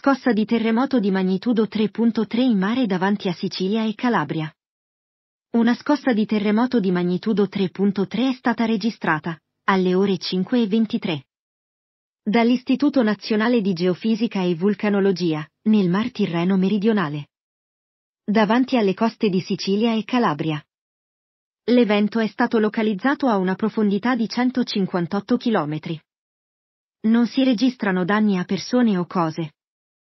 scossa di terremoto di magnitudo 3.3 in mare davanti a Sicilia e Calabria. Una scossa di terremoto di magnitudo 3.3 è stata registrata, alle ore 5.23. Dall'Istituto Nazionale di Geofisica e Vulcanologia, nel Mar Tirreno Meridionale. Davanti alle coste di Sicilia e Calabria. L'evento è stato localizzato a una profondità di 158 km. Non si registrano danni a persone o cose,